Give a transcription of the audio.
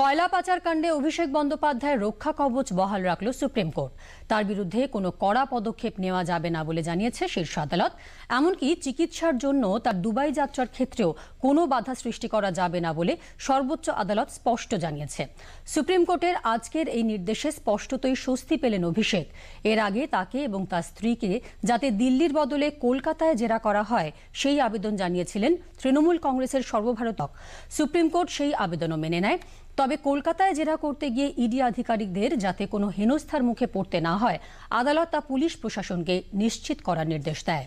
কয়লা পাচারকাণ্ডে অভিষেক বন্দ্যোপাধ্যায় রক্ষা কবচ বহাল রাখল সুপ্রিম কোর্ট তার বিরুদ্ধে কোনো কড়া পদক্ষেপ নেওয়া যাবে না বলে জানিয়েছে শীর্ষ আদালত এমনকি চিকিৎসার জন্য তার দুবাই যাত্রার ক্ষেত্রেও কোনো বাধা সৃষ্টি করা যাবে না বলে সর্বোচ্চ আদালত স্পষ্ট জানিয়েছে সুপ্রিম কোর্টের আজকের এই নির্দেশে স্পষ্টতই স্বস্তি পেলেন অভিষেক এর আগে তাকে এবং তার স্ত্রীকে যাতে দিল্লির বদলে কলকাতায় জেরা করা হয় সেই আবেদন জানিয়েছিলেন তৃণমূল কংগ্রেসের সর্বভারতক সুপ্রিম কোর্ট সেই আবেদনও মেনে নেয় তবে কলকাতায় জেরা করতে গিয়ে ইডি আধিকারিকদের যাতে কোনো হেনস্থার মুখে পড়তে না হয় আদালত তা পুলিশ প্রশাসনকে নিশ্চিত করার নির্দেশ দেয়